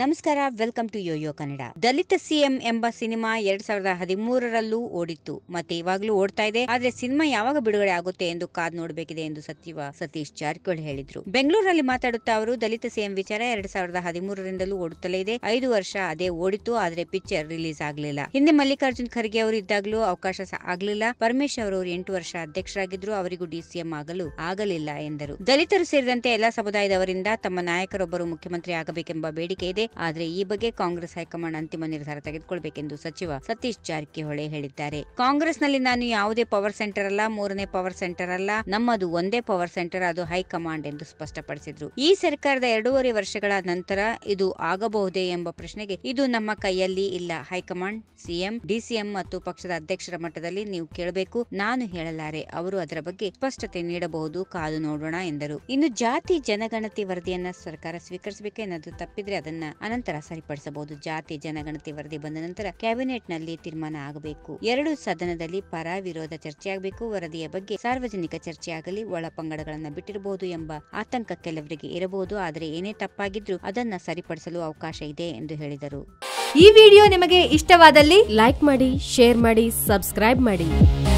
ನಮಸ್ಕಾರ welcome to yoyo Kannada Dalit CM ಎಂಬ ಸಿನಿಮಾ ಎರಡ್ ಸಾವಿರದ ಹದಿಮೂರರಲ್ಲೂ ಓಡಿತ್ತು ಮತ್ತೆ ಇವಾಗ್ಲೂ ಓಡ್ತಾ ಇದೆ ಆದ್ರೆ ಸಿನಿಮಾ ಯಾವಾಗ ಬಿಡುಗಡೆ ಆಗುತ್ತೆ ಎಂದು ಕಾದ್ ನೋಡಬೇಕಿದೆ ಎಂದು ಸಚಿವ ಸತೀಶ್ ಜಾರಕಿಹೊಳಿ ಹೇಳಿದ್ರು ಬೆಂಗಳೂರಲ್ಲಿ ಮಾತಾಡುತ್ತಾ ಅವರು ದಲಿತ ಸಿಎಂ ವಿಚಾರ ಎರಡ್ ಸಾವಿರದ ಹದಿಮೂರರಿಂದಲೂ ಓಡುತ್ತಲೇ ಇದೆ ಐದು ವರ್ಷ ಅದೇ ಓಡಿತು ಆದ್ರೆ ಪಿಕ್ಚರ್ ರಿಲೀಸ್ ಆಗಲಿಲ್ಲ ಹಿಂದೆ ಮಲ್ಲಿಕಾರ್ಜುನ್ ಖರ್ಗೆ ಅವರು ಇದ್ದಾಗಲೂ ಅವಕಾಶ ಆಗಲಿಲ್ಲ ಪರಮೇಶ್ ಅವರು ಎಂಟು ವರ್ಷ ಅಧ್ಯಕ್ಷರಾಗಿದ್ರು ಅವರಿಗೂ ಡಿಸಿಎಂ ಆಗಲು ಆಗಲಿಲ್ಲ ಎಂದರು ದಲಿತರು ಸೇರಿದಂತೆ ಎಲ್ಲಾ ಸಮುದಾಯದವರಿಂದ ತಮ್ಮ ನಾಯಕರೊಬ್ಬರು ಮುಖ್ಯಮಂತ್ರಿ ಆಗಬೇಕೆಂಬ ಬೇಡಿಕೆ ಇದೆ ಆದರೆ ಈ ಬಗ್ಗೆ ಕಾಂಗ್ರೆಸ್ ಹೈಕಮಾಂಡ್ ಅಂತಿಮ ನಿರ್ಧಾರ ತೆಗೆದುಕೊಳ್ಳಬೇಕೆಂದು ಸಚಿವ ಸತೀಶ್ ಜಾರಕಿಹೊಳಿ ಹೇಳಿದ್ದಾರೆ ಕಾಂಗ್ರೆಸ್ನಲ್ಲಿ ನಾನು ಯಾವುದೇ ಪವರ್ ಸೆಂಟರ್ ಅಲ್ಲ ಮೂರನೇ ಪವರ್ ಸೆಂಟರ್ ಅಲ್ಲ ನಮ್ಮದು ಒಂದೇ ಪವರ್ ಸೆಂಟರ್ ಅದು ಹೈಕಮಾಂಡ್ ಎಂದು ಸ್ಪಷ್ಟಪಡಿಸಿದ್ರು ಈ ಸರ್ಕಾರದ ಎರಡೂವರೆ ವರ್ಷಗಳ ನಂತರ ಇದು ಆಗಬಹುದೇ ಎಂಬ ಪ್ರಶ್ನೆಗೆ ಇದು ನಮ್ಮ ಕೈಯಲ್ಲಿ ಇಲ್ಲ ಹೈಕಮಾಂಡ್ ಸಿಎಂ ಡಿಸಿಎಂ ಮತ್ತು ಪಕ್ಷದ ಅಧ್ಯಕ್ಷರ ಮಟ್ಟದಲ್ಲಿ ನೀವು ಕೇಳಬೇಕು ನಾನು ಹೇಳಲಾರೆ ಅವರು ಅದರ ಬಗ್ಗೆ ಸ್ಪಷ್ಟತೆ ನೀಡಬಹುದು ಕಾದು ನೋಡೋಣ ಎಂದರು ಇನ್ನು ಜಾತಿ ಜನಗಣತಿ ವರದಿಯನ್ನ ಸರ್ಕಾರ ಸ್ವೀಕರಿಸಬೇಕು ತಪ್ಪಿದ್ರೆ ಅದನ್ನ ಅನಂತರ ಸರಿಪಡಿಸಬಹುದು ಜಾತಿ ಜನಗಣತಿ ವರದಿ ಬಂದ ನಂತರ ಕ್ಯಾಬಿನೆಟ್ನಲ್ಲಿ ತೀರ್ಮಾನ ಆಗಬೇಕು ಎರಡು ಸದನದಲ್ಲಿ ಪರ ವಿರೋಧ ಚರ್ಚೆಯಾಗಬೇಕು ವರದಿಯ ಬಗ್ಗೆ ಸಾರ್ವಜನಿಕ ಚರ್ಚೆಯಾಗಲಿ ಒಳ ಪಂಗಡಗಳನ್ನು ಬಿಟ್ಟಿರಬಹುದು ಎಂಬ ಆತಂಕ ಕೆಲವರಿಗೆ ಇರಬಹುದು ಆದರೆ ಏನೇ ತಪ್ಪಾಗಿದ್ರೂ ಅದನ್ನ ಸರಿಪಡಿಸಲು ಅವಕಾಶ ಇದೆ ಎಂದು ಹೇಳಿದರು ಈ ವಿಡಿಯೋ ನಿಮಗೆ ಇಷ್ಟವಾದಲ್ಲಿ ಲೈಕ್ ಮಾಡಿ ಶೇರ್ ಮಾಡಿ ಸಬ್ಸ್ಕ್ರೈಬ್ ಮಾಡಿ